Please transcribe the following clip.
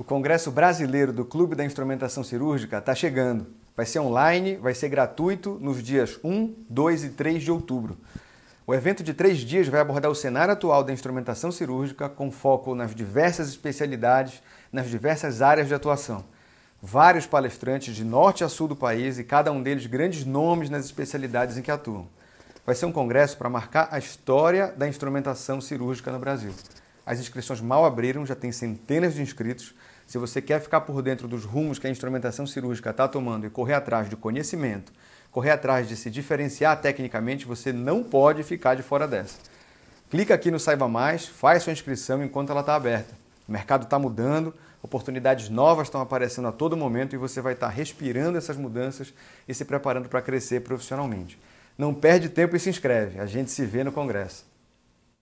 O Congresso Brasileiro do Clube da Instrumentação Cirúrgica está chegando. Vai ser online, vai ser gratuito nos dias 1, 2 e 3 de outubro. O evento de três dias vai abordar o cenário atual da instrumentação cirúrgica, com foco nas diversas especialidades, nas diversas áreas de atuação. Vários palestrantes de norte a sul do país e cada um deles grandes nomes nas especialidades em que atuam. Vai ser um congresso para marcar a história da instrumentação cirúrgica no Brasil. As inscrições mal abriram, já tem centenas de inscritos. Se você quer ficar por dentro dos rumos que a instrumentação cirúrgica está tomando e correr atrás de conhecimento, correr atrás de se diferenciar tecnicamente, você não pode ficar de fora dessa. Clica aqui no Saiba Mais, faz sua inscrição enquanto ela está aberta. O mercado está mudando, oportunidades novas estão aparecendo a todo momento e você vai estar tá respirando essas mudanças e se preparando para crescer profissionalmente. Não perde tempo e se inscreve. A gente se vê no Congresso.